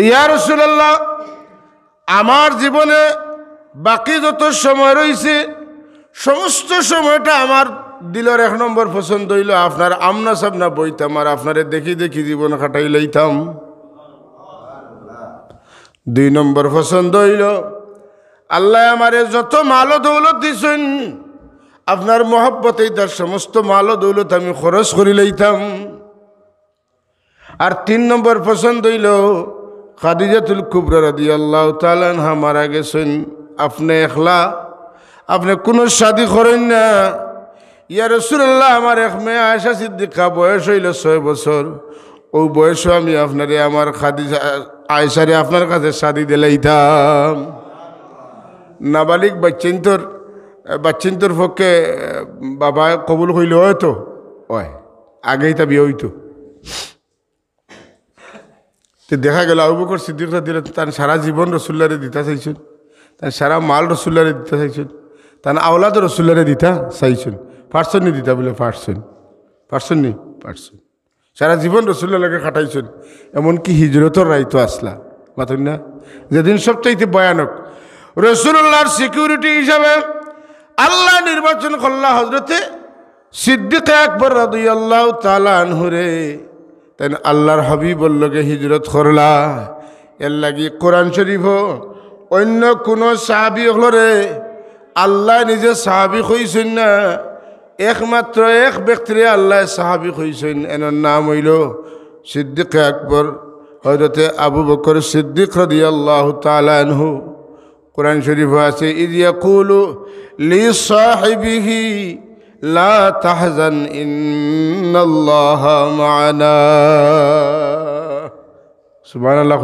ইয়া রসুল্লাহ আমার জীবনে বাকি যত সময় রয়েছে সমস্ত সময়টা আমার দিলর এক নম্বর পছন্দ হইল আপনার আমনা সামনা বইতাম আর আপনারে দেখি দেখি জীবন খাটাই লইতাম দুই নম্বর পছন্দ হইল আল্লাহ আমারে যত মালো দৌলত দিছেন আপনার মহব্বতেই তার সমস্ত মালো দৌলত আমি খরচ করি লইতাম আর তিন নম্বর পছন্দ হইল খাদিজাতুল কুবরা রাদি আল্লাহ তালানহা মারা গেছেন আপনি এখলা আপনি কোনো সাদী করেন না ইয়ার সুরাল্লাহ আমার এক মেয়ে আয়সা সিদ্দিকা বয়স হইল ছয় বছর ওই বয়সও আমি আপনারে আমার খাদিজা আয়সারে আপনার কাছে সাদী দিলাইতাম নাবালিক বাচ্চিন্তর বাচ্চিন্তর পক্ষে বাবা কবুল হইল হয়তো হয় আগেই তা বিয়ে হইতো তো দেখা গেল আবু বকর সিদ্দিকরা দিলে তার সারা জীবন রসুল্লারে দিতা চাইছেন তার সারা মাল রসুল্লারে দিতা চাইছেন তার আওলাদ রসুল্লারে দিতা চাইছেন পারছেন নি দিতা বলে পারছেন পারছেন নি পারছেন সারা জীবন লাগে খাটাইছেন এমনকি হিজরতর রাইতো আসলা মাথুন না যেদিন সবচাইতে ভয়ানক রসুল্লাহর সিকিউরিটি হিসাবে আল্লাহ নির্বাচন করল্লা হজরতে সিদ্দিক একবার রাদুই আল্লাহ তালা আনহুরে তাই আল্লাহর হাবিবর লগে হিজরত করলা এর লাগি কোরআন শরীফ অন্য কোনো সাহাবি হলরে আল্লাহ নিজে সাহাবি হইছেন না একমাত্র এক ব্যক্তিরে আল্লাহ সাহাবি হইছেন এনার নাম হইল সিদ্দিক আকবর হজরতে আবু বকর সিদ্দিক রদি আল্লাহ তালু কোরআন শরীফ আছে ইদিয়া কুলু লি সাহেবিহি লা تحزن إن الله معنا سبحان الله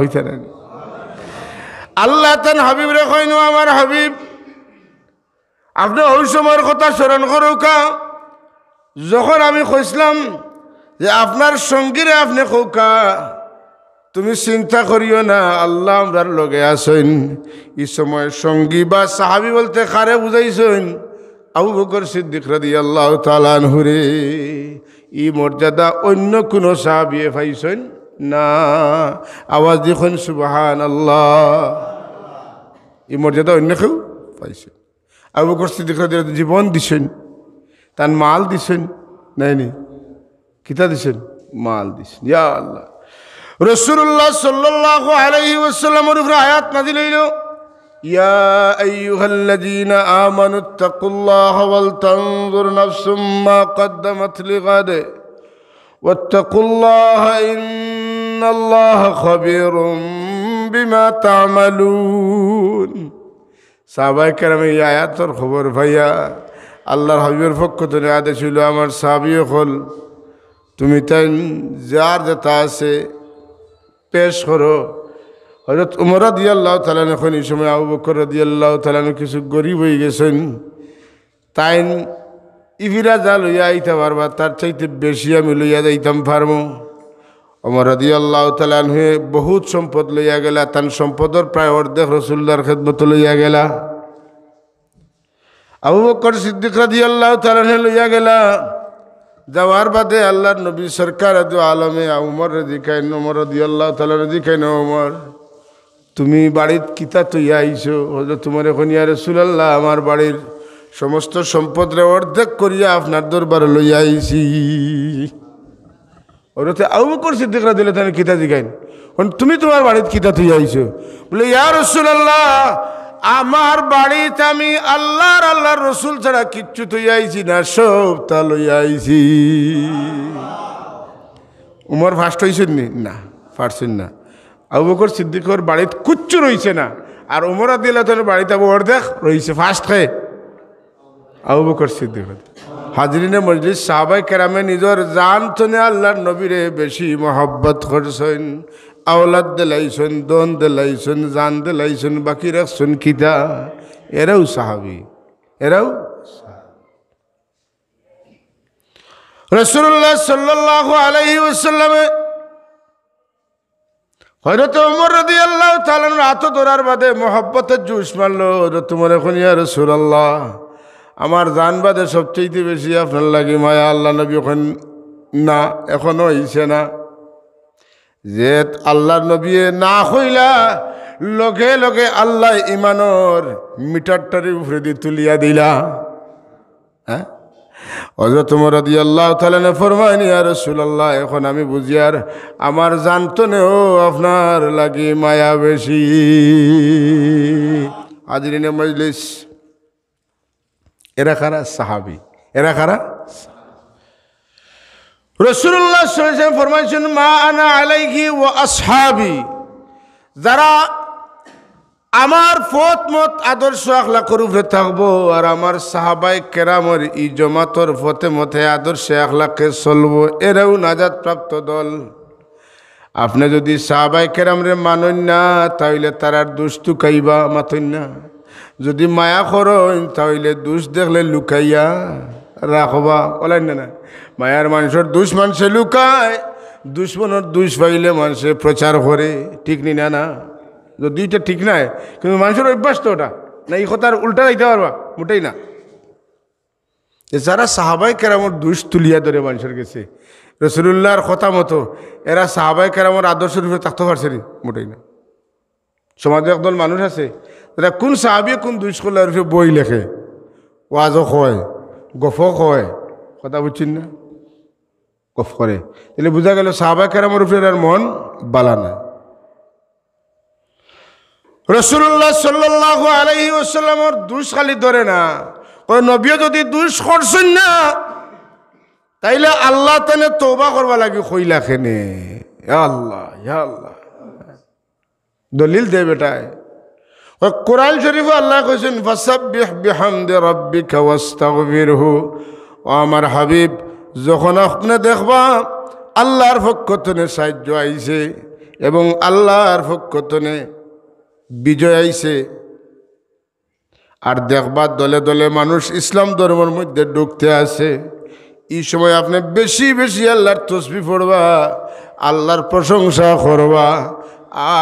আল্লাহ তান হাবিব রে কইনো আমার হাবিব আপনি ওই সময়ের কথা স্মরণ করুকা যখন আমি কইছিলাম যে আপনার সঙ্গীরে আপনি কৌকা তুমি চিন্তা করিও না আল্লাহ আমরার লগে আসেন এই সময় সঙ্গী বা সাহাবি বলতে কারে বুঝাইছেন আবু বকর সিদ্দিক রাদি আল্লাহ তালানহুরে ই মর্যাদা অন্য কোনো সাহাবিয়ে পাইছেন না আওয়াজ দেখুন সুবাহান আল্লাহ ই মর্যাদা অন্য কেউ পাইছেন আবু বকর সিদ্দিক রাদি জীবন দিছেন তার মাল দিছেন নাই নি কিতা দিছেন মাল দিছেন ইয়া আল্লাহ রসুল্লাহ সাল্লাহ আলহি উপরে আয়াত নাজিল হইল يا أيها الذين آمنوا اتقوا الله ولتنظر نفس ما قدمت لغد واتقوا الله إن الله خبير بما تعملون صحابة كرام يا آيات الخبر فيا الله حبير فك دنيا دشول آمن صحابي خل تمي تن زيار پیش خورو হজরত উমর দিয়াল্লাহ তালান এখন এই সময় আবু বকর দিয়াল্লাহ তালানো কিছু গরিব হয়ে গেছেন তাই ইভিরা যা লইয়া আইতে পারবা তার চাইতে বেশি আমি লইয়া যাইতাম ফার্ম অমর দিয়াল্লাহ তালান হয়ে বহুত সম্পদ লইয়া গেলা তান সম্পদর প্রায় অর্ধেক রসুল্লার খেদমত লইয়া গেলা আবু বকর সিদ্দিক রাদিয়াল্লাহ তালানে লইয়া গেলা যাওয়ার বাদে আল্লাহ নবী সরকার আলমে উমর দিকাইন আল্লাহ তালা তালানে খাইন ওমর তুমি বাড়ির কিতা তুইয়া আইছো হয়তো তোমার এখন ইয়ারে সুলাল্লাহ আমার বাড়ির সমস্ত সম্পদরে অর্ধেক করিয়া আপনার দরবার লইয়া আইছি ওরতে আউ বকর সিদ্দিক দিলে তাহলে কিতা জিগাইন তুমি তোমার বাড়ির কিতা তুই আইছো বলে ইয়া রসুলাল্লাহ আমার বাড়িতে আমি আল্লাহর আল্লাহর রসুল ছাড়া কিচ্ছু তুই আইছি না সব তা লই আইছি উমর ফার্স্ট হয়েছেন না ফার্স্ট না আবু বকর সিদ্দিকর বাড়িত কুচ্ছু রয়েছে না আর ওমর আদিল্লাহর বাড়িতে আবু দেখ রয়েছে ফার্স্ট খায় আবু বকর সিদ্দিক হাজরিনে মজলিস সাহাবাই কেরামে নিজের জান শোনে আল্লাহর নবীরে বেশি মহব্বত করছেন আওলাদ দেলাইছেন দন দেলাইছেন জান দেলাইছেন বাকি রাখছেন কিতা এরাও সাহাবি এরাও রসুল্লাহ সাল্লাহ ওসাল্লামে হজরত ওমর রদি আল্লাহ তালানোর আত ধরার বাদে মহব্বতের জুস মারলো তোমার এখন ইয়ার আল্লাহ আমার জান বাদে সবচেয়ে বেশি আপনার লাগে মায়া আল্লাহ নবী এখন না এখনো হইছে না যে আল্লাহ নবীয়ে না হইলা লগে লগে আল্লাহ ইমানর মিটারটারে উপরে দিয়ে তুলিয়া দিলা হ্যাঁ হজরত মরদি আল্লাহ তালানে ফরমাইনি আর রসুল্লাহ এখন আমি বুঝি আর আমার জানতনেও আপনার লাগি মায়া বেশি আজরিনে মজলিস এরা খারা সাহাবি এরা খারা রসুল্লাহ ফরমাইছেন মা আনা আলাইহি ও আসহাবি যারা আমার ফত মত আদর্শ আখলাকর উপরে থাকবো আর আমার সাহাবাই কেরামর ই জমাতর ফতে মতে আদর্শে আখলাকে চলবো এরাও নাজাদ প্রাপ্ত দল আপনি যদি সাহাবাই কেরামরে মানন না তাহলে তারার দুষ্টু কাইবা মাথন না যদি মায়া কর তাহলে দুষ দেখলে লুকাইয়া রাখবা বলেন না না মায়ার মানুষের দুষ মানুষে লুকায় দুশ্মনের দুষ পাইলে মানুষে প্রচার করে ঠিক নি না না দুইটা ঠিক নাই কিন্তু মানুষের অভ্যাস তো ওটা না এই আর উল্টা যাইতে পারবা মোটেই না যারা সাহাবাই কেরামর দুষ তুলিয়া ধরে মানুষের কাছে রসুল্লাহর কথা মতো এরা সাহাবাই কেরামর আদর্শ রূপে থাকতে পারছে না মোটেই না সমাজে একদল মানুষ আছে তারা কোন সাহাবি কোন দুষ্কল্লা রূপে বই লেখে ওয়াজও হয় গফক হয় কথা বুঝছেন না গফ করে তাহলে বোঝা গেল সাহাবাই কেরামর রূপে এর মন বালা না রসুল্লাহ সাল্লাহ আলহি ওসাল্লামর দুশ খালি ধরে না ওই নবীও যদি দুষ করছেন না তাইলে আল্লাহ তেনে তৌবা করবা লাগে কইলা খেনে আল্লাহ আল্লাহ দলিল দে বেটাই ওই কোরআন শরীফ আল্লাহ কইছেন ফাসাব্বিহ বিহামদি রাব্বিকা ওয়াস্তাগফিরহু ও আমার হাবিব যখন আপনি দেখবা আল্লাহর পক্ষ থেকে সাহায্য আইছে এবং আল্লাহর পক্ষ থেকে বিজয় আইসে আর দেখবার দলে দলে মানুষ ইসলাম ধর্মের মধ্যে ঢুকতে আসে এই সময় আপনি বেশি বেশি আল্লাহর তসবি পড়বা আল্লাহর প্রশংসা করবা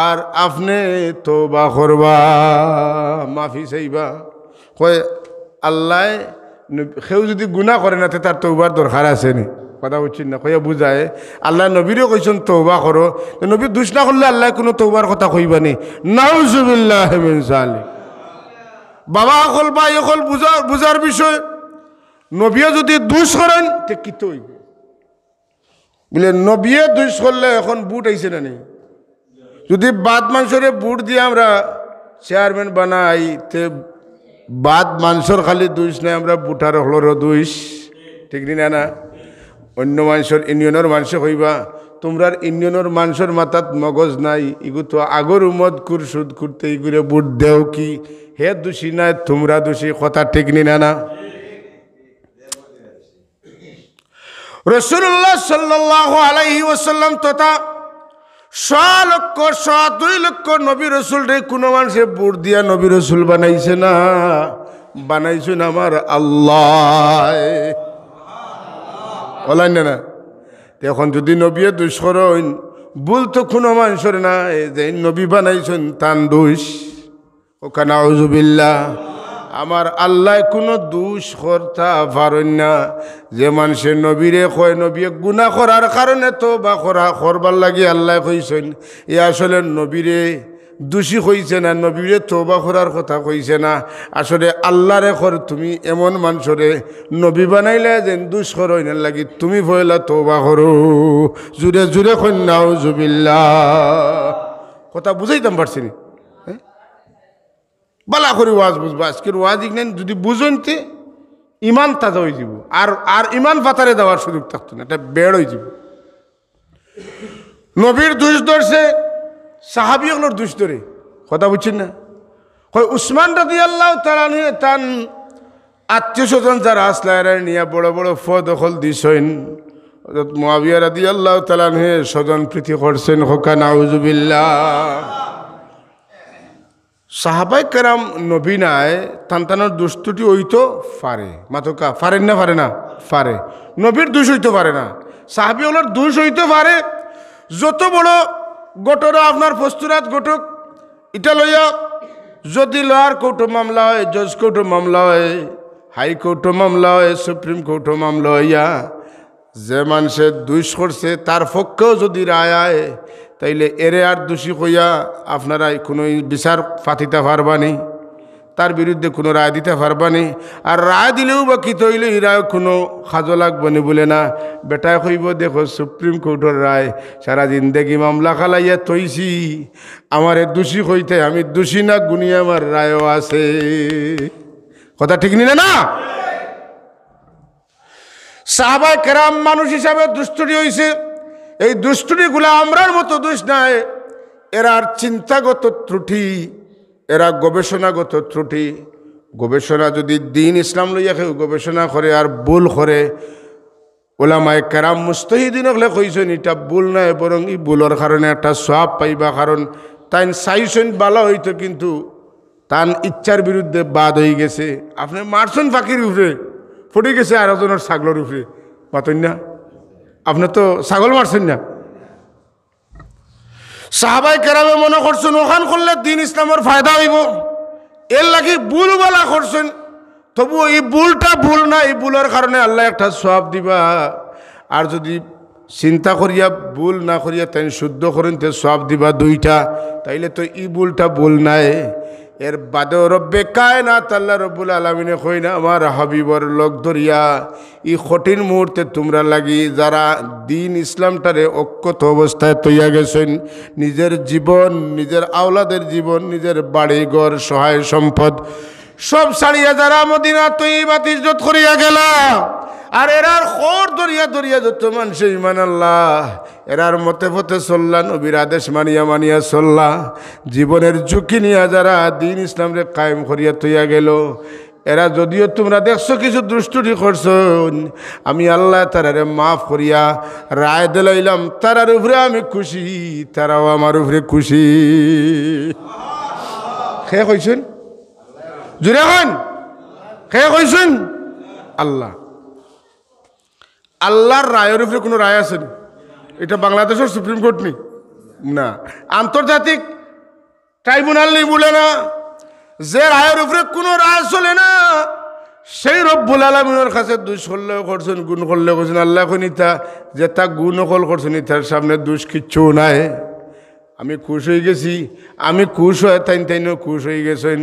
আর আপনি তো বা করবা মাফি চাইবা কয় আল্লাহ সেও যদি গুণা করে না তার তৌবার দরকার আছে নি কথা উচিত না কইয়া বুঝায় আল্লাহ নবীরও কইছেন তৌবা করো নবী দুষ না করলে আল্লাহ কোনো তৌবার কথা কইবানি নাউজুবিল্লাহ বাবা অকল বা অকল বুঝার বুঝার বিষয় নবীয়ে যদি দুষ করেন তে কিতই বলে নবীয়ে দুষ করলে এখন বুট আইছে না নেই যদি বাদ মাংসরে বুট দিয়ে আমরা চেয়ারম্যান বানাই তে বাদ মাংসর খালি দুষ নাই আমরা বুটার হলরও দুষ ঠিক না না অন্য মানুষের ইউনিয়নের মানুষ হইবা তোমরার ইউনিয়নের মানুষের মাথাত মগজ নাই ইগু তো আগর উমদ কুর সুদ করতে ইগুরে বুট দেও কি হে দোষী নাই তোমরা দোষী কথা ঠিক নি না রসুল্লাহ সাল্লাহ আলাইহি ওসাল্লাম তথা স লক্ষ স দুই লক্ষ নবী রসুল রে কোনো মানুষে বুট দিয়া নবী রসুল বানাইছে না বানাইছেন আমার আল্লাহ ওলাই না এখন যদি নবীয়ে দোষ করইন ভুল তো কোনো মানুষের না যে নবী বানাইছেন তান দোষ ওখানে আউজুবিল্লা আমার আল্লাহ কোনো দোষ করতা পারেন না যে মানুষের নবীরে কয় নবীয়ে গুণা করার কারণে তো বা করা করবার লাগে আল্লাহ কইছেন এ আসলে নবীরে দোষী হয়েছে না নবীরে তোবা করার কথা কইছে না আসলে আল্লাহ রেখর তুমি এমন মানুষরে নবী বানাইলে যেন দুষ না লাগি তুমি ভয়লা তোবা করো জুড়ে জুড়ে কন্যাও জুবিল্লা কথা বুঝাইতাম পারছি বালা করি ওয়াজ বুঝবো আজকের ওয়াজ ইগনেন যদি বুঝনতে ইমান তাজা হয়ে যাব আর আর ইমান পাতারে দেওয়ার সুযোগ থাকতো না এটা বেড় হয়ে যাব নবীর দুষ ধরছে সাহাবি হলোর ধরে কথা বুঝছেন না হয় উসমান রাজি আল্লাহ তান আত্মীয় স্বজন যারা আসলায়রা নিয়ে বড় বড় দখল দিছেন মহাবিয়া রাজি আল্লাহ নিয়ে স্বজন প্রীতি করছেন হোকা নাউজুবিল্লা সাহাবাই কেরাম নবীনায় তান্তানোর দুষ্টুটি ওইতো পারে মাথকা পারেন না পারে না পারে নবীর দুষ হইতে পারে না সাহাবি হলোর দুষ হইতে পারে যত বড় গোটরা আপনার প্রস্তুরাত গোটুক এটা লইয়া যদি লয়ার কৌটো মামলা হয় জজ কৌটো মামলা হয় হাইকোর্ট মামলা হয় সুপ্রিম কোর্টও মামলা হইয়া যে মানুষে দুষ করছে তার পক্ষেও যদি রায় আয় তাইলে এরে আর দোষী কইয়া আপনারা কোনো বিচার পাতিতে পারবানি তার বিরুদ্ধে কোনো রায় দিতে পারবানি আর রায় দিলেও বা কি তৈল রায় কোনো সাজো লাগবনি বলে না বেটায় কইব দেখো সুপ্রিম কোর্টের রায় সারা জিন্দেগি মামলা খালাইয়া থইছি আমার দোষী হইতে আমি দোষী না গুনি আমার রায়ও আছে কথা ঠিক নিলে না সাহবায় কেরাম মানুষ হিসাবে দুষ্টুরি হয়েছে এই দুষ্টুরিগুলো আমরার মতো দোষ নাই এরার চিন্তাগত ত্রুটি এরা গবেষণাগত ত্রুটি গবেষণা যদি দিন ইসলাম লইয়া খেয়ে গবেষণা করে আর ভুল করে ওলামায় কেরাম মুস্তহিদিন হলে কইছেন এটা ভুল নাই বরং ই ভুলের কারণে একটা সাপ পাইবা কারণ তাই চাইছেন বালা হইতো কিন্তু তান ইচ্ছার বিরুদ্ধে বাদ হয়ে গেছে আপনি মারছেন ফাঁকির উপরে ফুটে গেছে আর ওজনের ছাগলের উপরে পাতেন না আপনি তো ছাগল মারছেন না সাহাবাই কেরামে মনে করছেন ওখান করলে দিন ইসলামের ফায়দা হইব এর লাগি বলা করছেন তবু এই ভুলটা ভুল না এই ভুলের কারণে আল্লাহ একটা সব দিবা আর যদি চিন্তা করিয়া ভুল না করিয়া তাই শুদ্ধ করেন তে সব দিবা দুইটা তাইলে তো ই ভুলটা ভুল নাই এর বাদেও রব্বে না তাল্লা রব্বুল আলমিনে হই না আমার হাবিবর লোক ধরিয়া ই কঠিন মুহূর্তে তোমরা লাগি যারা দিন ইসলামটারে অক্ষত অবস্থায় তৈয়া গেছেন নিজের জীবন নিজের আওলাদের জীবন নিজের বাড়ি ঘর সহায় সম্পদ সব সারিয়া যারা মদিনা তুই বাতি যত করিয়া গেল আর এরার খর দরিয়া দরিয়া যত মানুষ ইমান আল্লাহ এরার মতে পথে চললা নবীর আদেশ মানিয়া মানিয়া চললা জীবনের ঝুঁকি নিয়া যারা দিন ইসলামরে কায়েম করিয়া তৈয়া গেল এরা যদিও তোমরা দেখছো কিছু দুষ্টুটি করছো আমি আল্লাহ তারারে মাফ করিয়া রায় দিলাইলাম তারার উপরে আমি খুশি তারাও আমার উপরে খুশি হ্যাঁ কইছেন জুড়ে হন কে কইছেন আল্লাহ আল্লাহর রায়ের উপরে কোনো রায় আছে এটা বাংলাদেশের সুপ্রিম কোর্ট নেই না আন্তর্জাতিক ট্রাইব্যুনাল নেই বলে না যে রায়ের উপরে কোনো রায় চলে না সেই রব্বুল আলমিনের কাছে দুষ করলে করছেন গুণ করলে করছেন আল্লাহ এখন ইতা যে তা গুণ কল করছেন ইথার সামনে দুষ কিচ্ছু নাই আমি খুশ হয়ে গেছি আমি খুশ হয়ে তাইন তাইন খুশ হয়ে গেছেন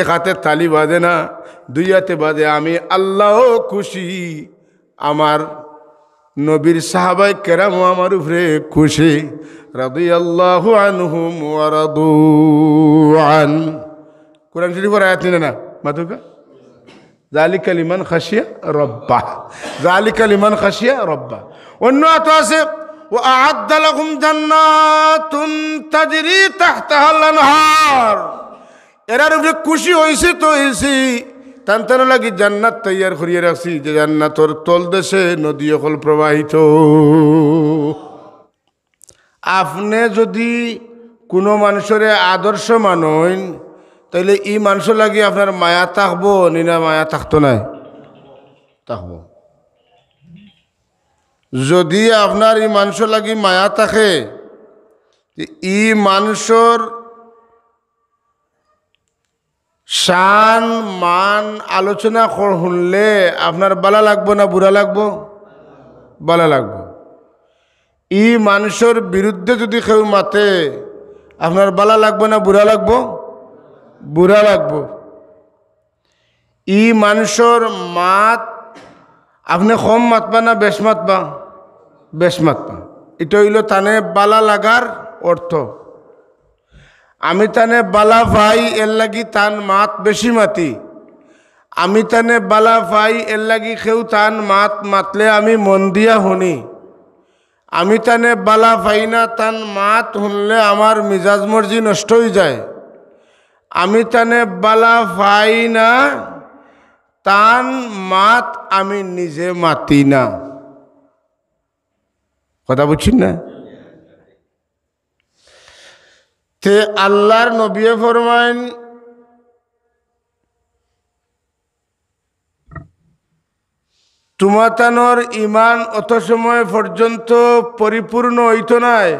এক হাতে তালি বাজে না দুই হাতে বাজে আমি আল্লাহ খুশি আমার নবীর সাহাবাই কেরাম আমার উপরে খুশি রাদুই আল্লাহ আনহুম আন কোরআন শরীফের আয়াত নিলে না মাধুকা জালিক ইমান খাসিয়া রব্বা জালিকাল ইমান খাসিয়া রব্বা অন্য এত আছে وأعد لهم جنات تجري تحتها الأنهار এরার উপরে খুশি হয়েছি তো হয়েছি তান্তার মানে লাগি জান্নাত তৈয়ার করিয়ে রাখছি যে জান্নাতর তল দেশে নদী অকল প্রবাহিত আপনি যদি কোনো মানুষরে আদর্শ মানন তাইলে ই মানুষ লাগি আপনার মায়া থাকবো নিনা মায়া থাকতো নাই থাকবো যদি আপনার এই মাংস লাগি মায়া থাকে ই মাংসর শান মান আলোচনা শুনলে আপনার বালা লাগবো না বুড়া লাগবো বালা লাগবো ই মানুষের বিরুদ্ধে যদি কেউ মাতে আপনার বালা লাগবো না বুড়া লাগবো বুড়া লাগবো ই মানুষের মাত আপনি কম মাতবা না বেশ মাতবা বেশমাত্মা এটা হইল তানে বালা লাগার অর্থ আমি তানে বালা ভাই এর লাগি তান মাত বেশি মাতি আমি তানে বালা ভাই এর লাগি খেউ তান মাত মাতলে আমি মন দিয়া শুনি আমি তানে বালা ভাই না তান মাত শুনলে আমার মিজাজ মর্জি নষ্ট হয়ে যায় আমি তানে বালা ভাই না তান মাত আমি নিজে মাতি না কথা বুঝছেন না তে আল্লাহর নবী ফরমাইন তুমাতানোর ইমান অত সময় পর্যন্ত পরিপূর্ণ হইত নাই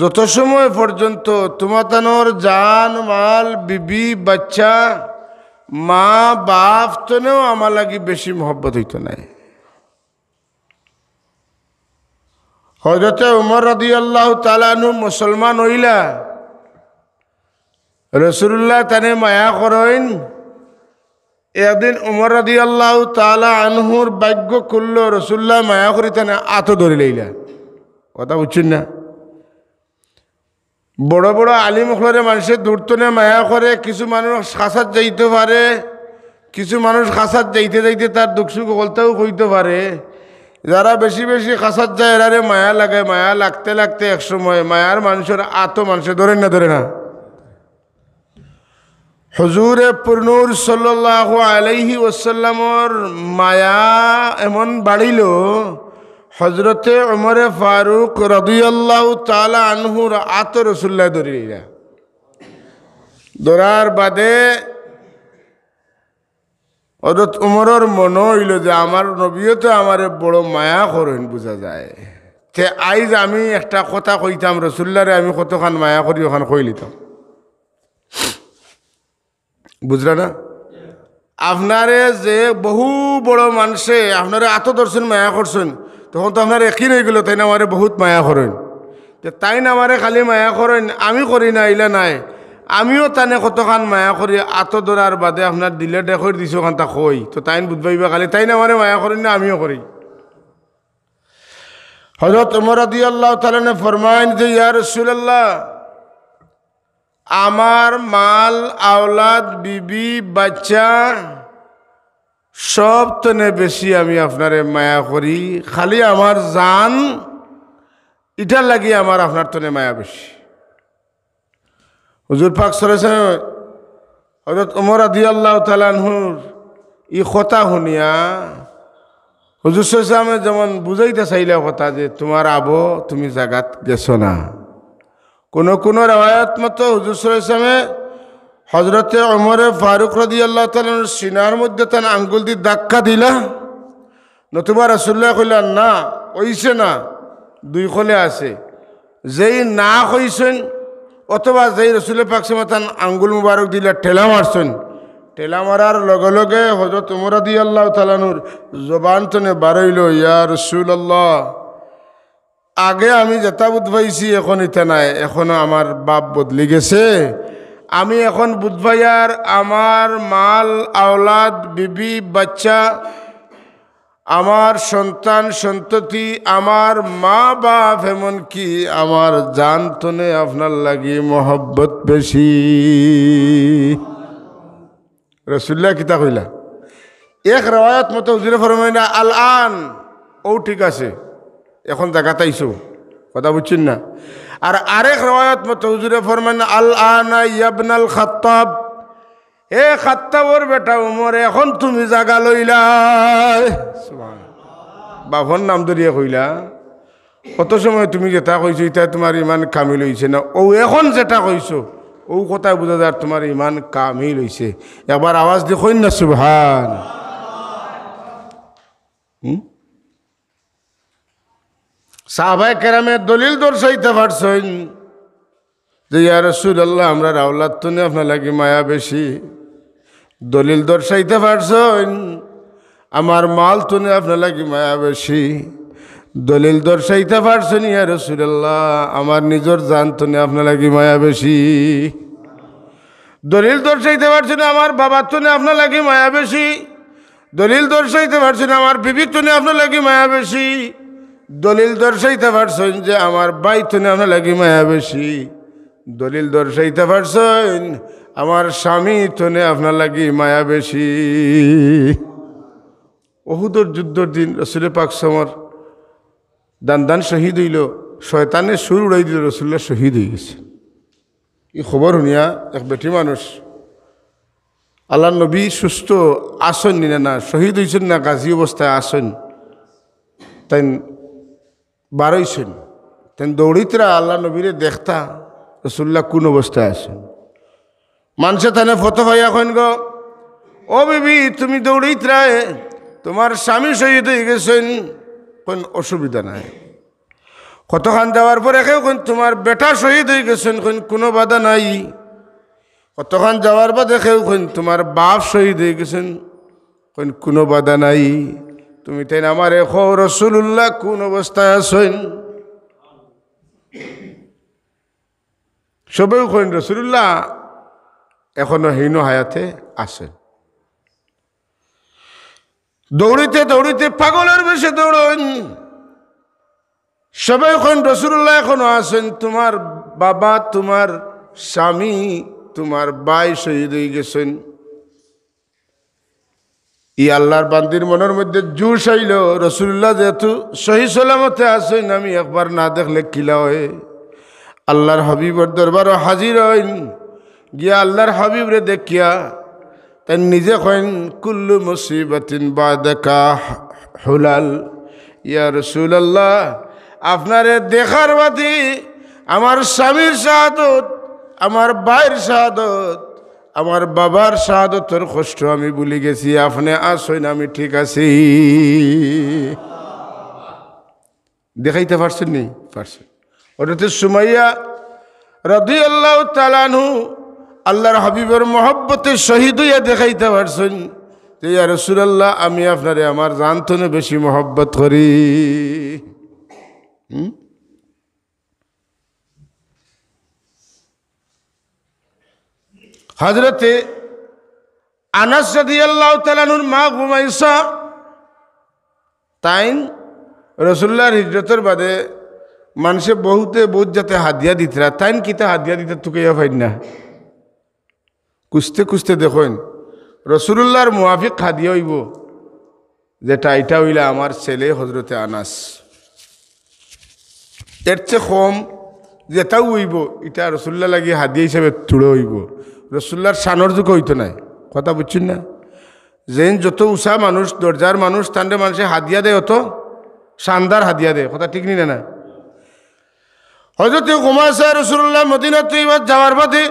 যত সময় পর্যন্ত তুমাতানোর জান মাল বিবি বাচ্চা মা বাপ তনেও আমার লাগি বেশি মহব্বত হইত নাই হজরতে উমর রদি আল্লাহ তালানু মুসলমান হইলা রসুল্লাহ তানে মায়া করইন একদিন উমর রদি আল্লাহ তালা আনহুর বাক্য খুলল রসুল্লাহ মায়া করি তানে আত ধরি লইলা কথা বুঝছেন না বড় বড় আলিম হলরে মানুষের দূরতনে মায়া করে কিছু মানুষ খাসাত যাইতে পারে কিছু মানুষ খাসাত যাইতে যাইতে তার দুঃখ সুখ বলতেও কইতে পারে যারা বেশি বেশি খাসার যায় এরারে মায়া লাগে মায়া লাগতে লাগতে একসময় মায়ার মানুষের আত মানুষের ধরে না ধরে না হজুরে পূর্ণুর সাল্লাহ আলাইহি ওসাল্লামর মায়া এমন বাড়িল হজরতে অমরে ফারুক রদুয়াল্লাহ তালা আনহুর আত রসুল্লাহ ধরিলা ধরার বাদে অদত উমরের মন হইল যে আমার নবীও তো আমার বড় মায়া করেন বোঝা যায় তে আইজ আমি একটা কথা কইতাম রসুল্লারে আমি কতখান মায়া করি ওখান কই লিতাম বুঝলা না আপনারে যে বহু বড় মানুষে আপনারে আত দর্শন মায়া করছেন তখন তো আপনার একই রয়ে গেল তাই না আমারে বহুত মায়া করেন যে তাই না আমারে খালি মায়া করেন আমি করি না ইলা নাই আমিও তানে কতখান মায়া করি আত ধরার বাদে আপনার দিলে দেখর দিছো খান তা কই তো তাইন বুধবাইবা খালি তাই না আমারে মায়া করি না আমিও করি হজরত মরদি আল্লাহ তালনে ফরমাইন যে ইয়ার রসুল্লাহ আমার মাল আওলাদ বিবি বাচ্চা সব তনে বেশি আমি আপনারে মায়া করি খালি আমার জান এটা লাগিয়ে আমার আপনার তনে মায়া বেশি হুজুর পাক সরেছেন হজরত ওমর আদি আল্লাহ তালানহুর ই কথা শুনিয়া হুজুর সরেছে যেমন বুঝাইতে চাইলে কথা যে তোমার আবো তুমি জাগাত গেছ না কোনো কোনো রেওয়ায়ত মতো হুজুর সরেছে হজরত অমরে ফারুক রদি আল্লাহ তালার সিনার মধ্যে তার আঙ্গুল দিয়ে ধাক্কা দিলা নতুবা রসুল্লাহ কইলেন না কইছে না দুই কলে আছে যেই না কইছেন অথবা যেই রসুল পাক সেমাতান আঙ্গুল মুবারক দিলে ঠেলা মারছেন ঠেলা মারার লগে লগে হজরত উমরাদি আল্লাহ তালানুর জবান তনে বারইল ইয়া রসুল আল্লাহ আগে আমি জেতাবুত পাইছি এখন ইতে নাই এখনও আমার বাপ বদলি গেছে আমি এখন বুধভাইয়ার আমার মাল আওলাদ বিবি বাচ্চা আমার সন্তান সন্ততি আমার মা বাপ এমনকি আমার জান তনে আপনার লাগি মহব্বত বেশি রসুল্লাহ কিতা কইলা এক রায়ত মতো উজুরে ফরমাই না আল আন ও ঠিক আছে এখন জায়গাতে আইসো কথা বুঝছেন না আর আরেক রায়ত মতো উজুরে ফরমাই না আল আন ইয়াবনাল খাত্তাব এ খাত্তাবর বেটা উমর এখন তুমি জাগা লইলা বাভন নাম ধরিয়া কইলা কত সময় তুমি যেটা কইছো এটা তোমার ইমান কামি লইছে না ও এখন যেটা কইছো ও কথায় বোঝা যায় তোমার ইমান কামি লইছে একবার আওয়াজ দেখই কইন না সুবহান সাহবায় কেরামে দলিল দর্শাইতে পারছেন যে ইয়ারসুল আল্লাহ আমরা রাওলাত তো নিয়ে আপনার লাগে মায়া বেশি দলিল দর্শাইতে পারছেন আমার মাল তুনে আপনার লাগি মায়া বেশি দলিল দর্শাইতে পারছেন ইয়া রসুল্লাহ আমার নিজের জান তুনে আপনার লাগি মায়া বেশি দলিল দর্শাইতে পারছেন আমার বাবার তুনে আপনার লাগি মায়া বেশি দলিল দর্শাইতে পারছেন আমার বিবি তুনে আপনার লাগি মায়া বেশি দলিল দর্শাইতে পারছেন যে আমার বাই তুনে আপনার লাগি মায়া বেশি দলিল দর্শাইতে পারছেন আমার স্বামী তনে আপনার লাগি মায়া বেশি অহুদর যুদ্ধর দিন রসুলের পাক সমর দান দান শহীদ হইল শয়তানে সুর উড়াই দিল রসুল্লাহ শহীদ হয়ে গেছে এই খবর শুনিয়া এক বেটি মানুষ আল্লাহ নবী সুস্থ আসন নিলে না শহীদ হয়েছেন না গাজী অবস্থায় আসন তাই বারোইছেন তাই দৌড়িতরা আল্লাহ নবীরে দেখতা রসুল্লাহ কোন অবস্থায় আসেন মানুষে থানে ফতো হইয়া এখন গো ও বিবি তুমি দৌড়ি ত্রায় তোমার স্বামী শহীদ হয়ে গেছেন কোন অসুবিধা নাই কতখান দেওয়ার পরে কেউ কোন তোমার বেটা শহীদ হয়ে গেছেন কোন কোনো বাধা নাই কতখান যাওয়ার পর দেখেও কোন তোমার বাপ শহীদ হয়ে গেছেন কোন কোনো বাধা নাই তুমি তাই আমার এখ রসুল্লাহ কোন অবস্থায় আসেন সবেও কোন রসুল্লাহ এখনো হীন হায়াতে আসেন দৌড়িতে দৌড়িতে পাগলের বেশি দৌড়ন সবাই এখন রসুল্লাহ এখনো আসেন তোমার বাবা তোমার স্বামী তোমার বাই শহীদ হয়ে গেছেন ই আল্লাহর বান্দির মনের মধ্যে জুস আইল রসুল্লাহ যেহেতু শহীদ সালামতে আসেন আমি একবার না দেখলে কিলা হয়ে আল্লাহর হবিবর দরবারও হাজির হইন গিয়া আল্লাহর হাবিবরে দেখিয়া তাই নিজে কইন কুল্লু মুসিবতিন বাদাকা হুলাল ইয়া রসুল আল্লাহ আপনারে দেখার বাতি আমার স্বামীর শাহাদত আমার বাইর শাহাদত আমার বাবার শাহাদতর কষ্ট আমি ভুলে গেছি আপনি আসইন আমি ঠিক আছি দেখাইতে পারছেন নি পারছেন ওটাতে সুমাইয়া রদি আল্লাহ তালানু আল্লাহর হাবিবের মহব্বতের শহীদ হইয়া দেখাইতে পারছেন যে ইয়া সুরাল্লাহ আমি আপনারে আমার জানতনে বেশি মহব্বত করি হজরতে আনাস আল্লাহ তালানুর মা ঘুমাইসা তাইন রসুল্লাহর হিজরতের বাদে মানুষে বহুতে বহুত যাতে হাদিয়া দিতরা তাইন কিতা হাদিয়া দিতে তুকে ফাইন না কুস্তে কুস্তে দেখুন রসুল্লাহর মুহাফিক খাদিয়ে হইব যেটা এটা হইলা আমার ছেলে হজরতে আনাস এর চেয়ে কম যেটাও হইব এটা রসুল্লাহ লাগিয়ে হাদিয়া হিসাবে তুড়ে হইব রসুল্লার সানর যুগ হইতো নাই কথা বুঝছেন না যেন যত উষা মানুষ দরজার মানুষ তান্ডে মানুষে হাদিয়া দেয় অত শানদার হাদিয়া দেয় কথা ঠিক নিলে না হজরত কুমার সাহেব রসুল্লাহ মদিনাতে তুই যাওয়ার পথে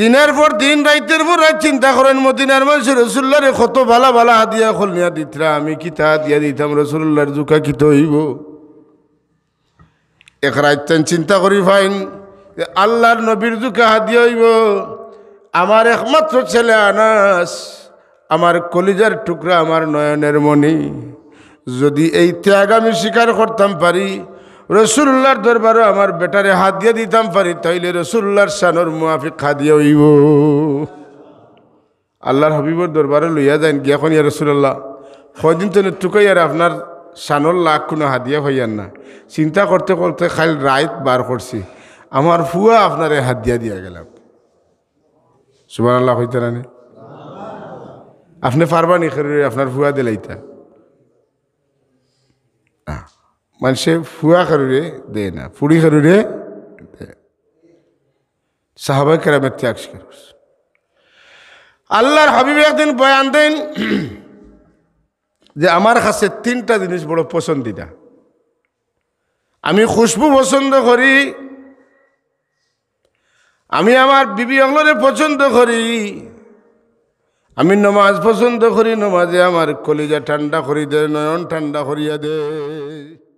দিনের পর দিন রাইতের পর রাত চিন্তা করেন মদিনার মানুষ রসুল্লারে কত ভালা ভালা হাদিয়া খোলনিয়া দিতরা আমি তা হাদিয়া দিতাম রসুল্লার জুকা কিত হইব এক রাইতেন চিন্তা করি ফাইন আল্লাহর নবীর জুকা হাতিয়া হইব আমার একমাত্র ছেলে আনাস আমার কলিজার টুকরা আমার নয়নের মনি যদি এই ত্যাগ আমি স্বীকার করতাম পারি রসুল্লার দরবারও আমার বেটারে হাত দিয়ে দিতাম পারি তাইলে রসুল্লার সানোর মুহাফিক খাদিয়া হইব আল্লাহর হবিবর দরবারে লইয়া যান গিয়া এখন ইয়া রসুল্লাহ কদিন তো টুকাই আর আপনার সানোর লাখ কোনো হাদিয়া হইয়ান না চিন্তা করতে করতে খাইল রাইত বার করছি আমার ফুয়া আপনারে হাত দিয়া দিয়া গেলাম সুবান আল্লাহ হইতে না আপনি পারবানি খেয়ে আপনার ফুয়া দিলাইতা মানুষে ফুয়া কারুরে দেয় না ফুড়ি খারুরে সাহাবাই কেরামের ত্যাগ স্বীকার আল্লাহর হাবিব একদিন বয়ান দেন যে আমার কাছে তিনটা জিনিস বড় পছন্দিদা আমি খুশবু পছন্দ করি আমি আমার বিবি অংলরে পছন্দ করি আমি নমাজ পছন্দ করি নমাজে আমার কলিজা ঠান্ডা করি দে নয়ন ঠান্ডা করিয়া দে